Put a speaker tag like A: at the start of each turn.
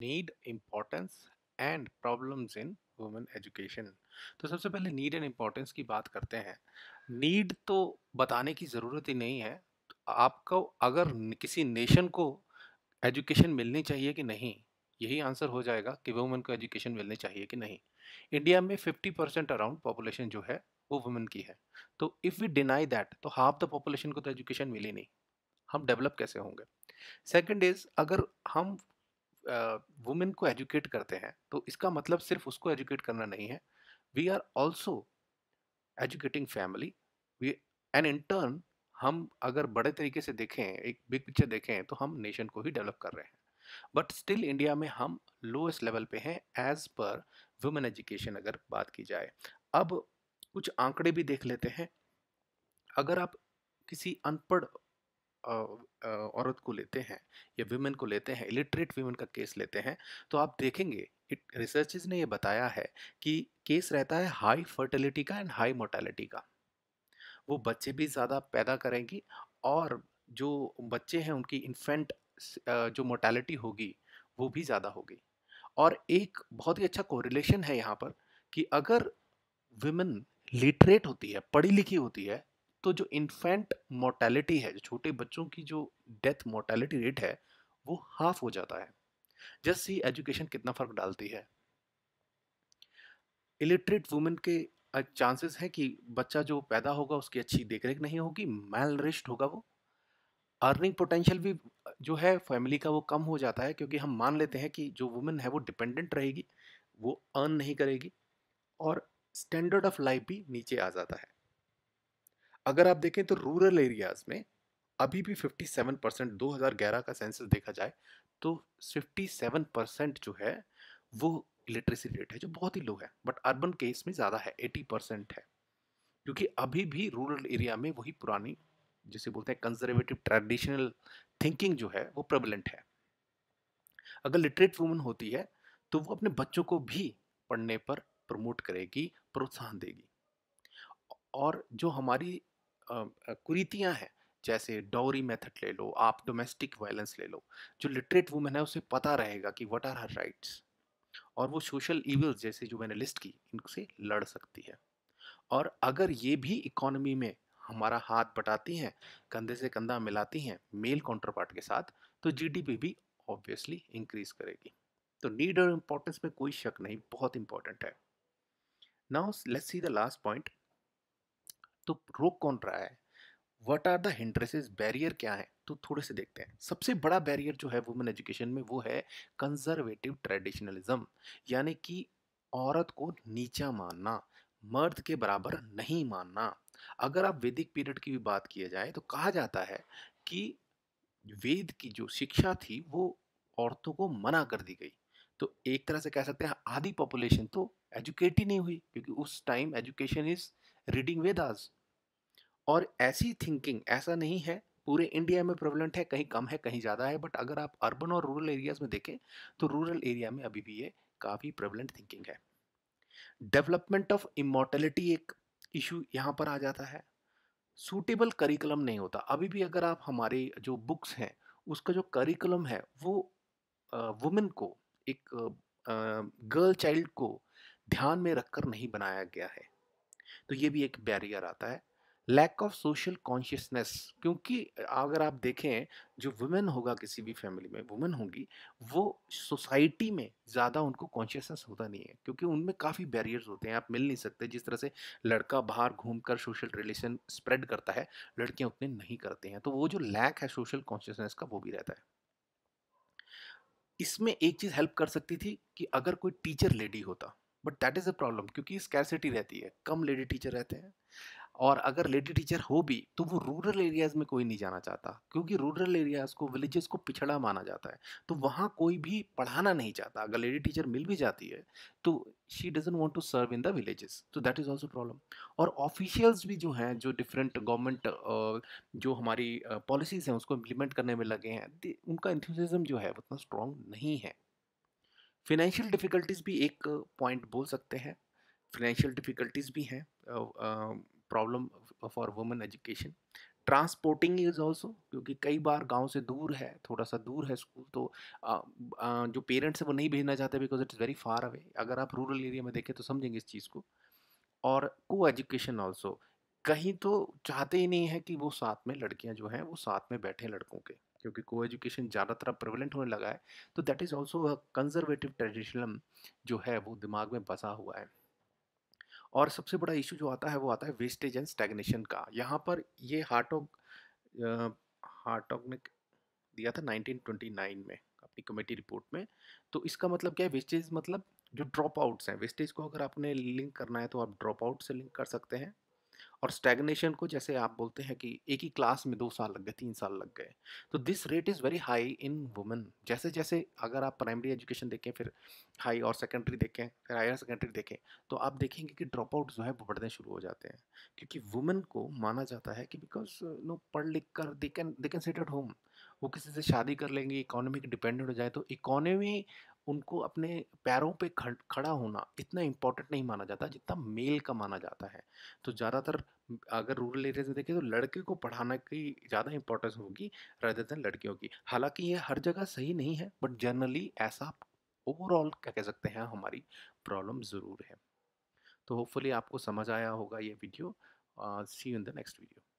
A: need importance and problems in women education तो सबसे पहले नीड एंड इम्पोर्टेंस की बात करते हैं नीड तो बताने की ज़रूरत ही नहीं है तो आपको अगर किसी नेशन को एजुकेशन मिलनी चाहिए कि नहीं यही आंसर हो जाएगा कि वुमेन को एजुकेशन मिलनी चाहिए कि नहीं इंडिया में 50 परसेंट अराउंड पॉपुलेशन जो है वो वुमेन की है तो इफ़ वी डिनाई दैट तो हाफ द पॉपुलेशन को तो एजुकेशन मिली नहीं हम डेवलप कैसे होंगे सेकंड इज़ अगर हम वुमेन को एजुकेट करते हैं तो इसका मतलब सिर्फ उसको एजुकेट करना नहीं है we are also educating family we and in turn हम अगर बड़े तरीके से देखें एक बिग पिक्चर देखें तो हम नेशन को ही डेवलप कर रहे हैं बट स्टिल इंडिया में हम लोएस्ट लेवल पे हैं एज पर वुमेन एजुकेशन अगर बात की जाए अब कुछ आंकड़े भी देख लेते हैं अगर आप किसी अनपढ़ औरत को लेते हैं या वीमेन को लेते हैं इलिटरेट वीमेन का केस लेते हैं तो आप देखेंगे रिसर्च रिसर्चेज ने ये बताया है कि केस रहता है हाई फर्टिलिटी का एंड हाई मोर्टेलिटी का वो बच्चे भी ज़्यादा पैदा करेंगी और जो बच्चे हैं उनकी इन्फेंट जो मोर्टेलिटी होगी वो भी ज़्यादा होगी और एक बहुत ही अच्छा कोरिलेशन है यहाँ पर कि अगर विमेन लिटरेट होती है पढ़ी लिखी होती है तो जो इन्फेंट मोर्टेलिटी है जो छोटे बच्चों की जो डेथ मोर्टेलिटी रेट है वो हाफ हो जाता है जस्ट सी एजुकेशन कितना फ़र्क डालती है इलिटरेट वुमेन के चांसेस हैं कि बच्चा जो पैदा होगा उसकी अच्छी देखरेख नहीं होगी मेल रिस्ट होगा वो अर्निंग पोटेंशियल भी जो है फैमिली का वो कम हो जाता है क्योंकि हम मान लेते हैं कि जो वुमेन है वो डिपेंडेंट रहेगी वो अर्न नहीं करेगी और स्टैंडर्ड ऑफ लाइफ भी नीचे आ जाता है अगर आप देखें तो रूरल एरियाज में अभी भी 57 परसेंट दो का सेंसस देखा जाए तो 57 परसेंट जो है वो लिटरेसी रेट है जो बहुत ही लो है बट अर्बन केस में ज़्यादा है 80 परसेंट है क्योंकि अभी भी रूरल एरिया में वही पुरानी जिसे बोलते हैं कंजर्वेटिव ट्रेडिशनल थिंकिंग जो है वो प्रबलेंट है अगर लिटरेट वुमन होती है तो वो अपने बच्चों को भी पढ़ने पर प्रमोट करेगी प्रोत्साहन देगी और जो हमारी कुरीतियाँ हैं जैसे डोरी मेथड ले लो आप डोमेस्टिक वायलेंस ले लो जो लिटरेट वुमेन है उसे पता रहेगा कि व्हाट आर हर राइट्स और वो सोशल इवल्स जैसे जो मैंने लिस्ट की इनसे लड़ सकती है और अगर ये भी इकोनॉमी में हमारा हाथ बटाती हैं कंधे से कंधा मिलाती हैं मेल काउंटर पार्ट के साथ तो जीडीपी भी ऑब्वियसली इंक्रीज करेगी तो नीड और इम्पोर्टेंस में कोई शक नहीं बहुत इंपॉर्टेंट है now let's see the last point तो रोक कौन रहा है what are the hindrances barrier क्या है तो थोड़े से देखते हैं सबसे बड़ा बैरियर जो है वुमेन एजुकेशन में वो है कंजर्वेटिव ट्रेडिशनलिज्म यानी कि औरत को नीचा मानना मर्द के बराबर नहीं मानना अगर आप वैदिक पीरियड की भी बात किया जाए तो कहा जाता है कि वेद की जो शिक्षा थी वो औरतों को मना कर दी गई तो एक तरह से कह सकते हैं आधी पॉपुलेशन तो एजुकेट ही नहीं हुई क्योंकि उस time education is reading Vedas और ऐसी थिंकिंग ऐसा नहीं है पूरे इंडिया में प्रेवलेंट है कहीं कम है कहीं ज़्यादा है बट अगर आप अर्बन और रूरल एरियाज़ में देखें तो रूरल एरिया में अभी भी ये काफ़ी प्रेवलेंट थिंकिंग है डेवलपमेंट ऑफ इमोर्टलिटी एक इशू यहाँ पर आ जाता है सूटेबल करिकुलम नहीं होता अभी भी अगर आप हमारे जो बुक्स हैं उसका जो करिकुलम है वो वुमेन को एक गर्ल चाइल्ड को ध्यान में रखकर नहीं बनाया गया है तो ये भी एक बैरियर आता है लैक ऑफ सोशल कॉन्शियसनेस क्योंकि अगर आप देखें जो वुमेन होगा किसी भी फैमिली में वुमेन होगी वो सोसाइटी में ज़्यादा उनको कॉन्शियसनेस होता नहीं है क्योंकि उनमें काफ़ी बैरियर्स होते हैं आप मिल नहीं सकते जिस तरह से लड़का बाहर घूमकर सोशल रिलेशन स्प्रेड करता है लड़कियाँ उतने नहीं करते हैं तो वो जो लैक है सोशल कॉन्शियसनेस का वो भी रहता है इसमें एक चीज़ हेल्प कर सकती थी कि अगर कोई टीचर लेडी होता but that is a problem क्योंकि स्कैरसिटी रहती है कम लेडी टीचर रहते हैं और अगर लेडी टीचर हो भी तो वो रूरल एरियाज़ में कोई नहीं जाना चाहता क्योंकि रूरल एरियाज़ को विलेजेस को पिछड़ा माना जाता है तो वहाँ कोई भी पढ़ाना नहीं चाहता अगर लेडी टीचर मिल भी जाती है तो she doesn't want to serve in the villages तो दैट इज़ ऑल्सो प्रॉब्लम और ऑफिशियल्स भी जो हैं जो डिफरेंट गवर्नमेंट जो हमारी पॉलिसीज़ हैं उसको इम्प्लीमेंट करने में लगे हैं उनका इंथ्यूजम जो है उतना स्ट्रॉन्ग नहीं है फिनेंशियल डिफ़िकल्टीज़ भी एक पॉइंट बोल सकते हैं फिनेंशियल डिफ़िकल्टीज़ भी हैं problem for women education transporting is also क्योंकि कई बार गांव से दूर है थोड़ा सा दूर है स्कूल तो आ, आ, जो पेरेंट्स हैं वो नहीं भेजना चाहते because it's very far away अगर आप रूरल एरिया में देखें तो समझेंगे इस चीज़ को और को एजुकेशन ऑल्सो कहीं तो चाहते ही नहीं है कि वो साथ में लड़कियां जो हैं वो साथ में बैठे लड़कों के क्योंकि को एजुकेशन ज़्यादातर प्रेवलेंट होने लगा है तो that is also conservative traditional जो है वो दिमाग में बसा हुआ है और सबसे बड़ा इशू जो आता है वो आता है वेस्टेज एंड स्टैग्नेशन का यहाँ पर ये हार्टोग हार्टोग ने दिया था 1929 में अपनी कमेटी रिपोर्ट में तो इसका मतलब क्या है वेस्टेज मतलब जो ड्रॉप आउट्स हैं वेस्टेज को अगर आपने लिंक करना है तो आप ड्रॉप आउट से लिंक कर सकते हैं और स्टेगनेशन को जैसे आप बोलते हैं कि एक ही क्लास में दो साल लग गए तीन साल लग गए तो this rate is very high in women जैसे जैसे अगर आप प्राइमरी एजुकेशन देखें फिर हाई और सेकेंडरी देखें फिर हायर सेकेंडरी देखें तो आप देखेंगे कि ड्रॉप आउट जो है वो बढ़ने शुरू हो जाते हैं क्योंकि वुमेन को माना जाता है कि बिकॉज नो पढ़ लिख कर they can they can sit at home वो किसी से शादी कर लेंगे इकोनॉमी डिपेंडेंट हो जाए तो इकोनॉमी उनको अपने पैरों पे खड़ा होना इतना इम्पोर्टेंट नहीं माना जाता जितना मेल का माना जाता है तो ज़्यादातर अगर रूरल एरियाज में देखें तो लड़के को पढ़ाना की ज़्यादा इंपॉर्टेंस होगी रदर दैन लड़कियों की हालांकि ये हर जगह सही नहीं है बट जनरली ऐसा ओवरऑल क्या कह सकते हैं हमारी प्रॉब्लम ज़रूर है तो होपफुली आपको समझ आया होगा ये video see in the next video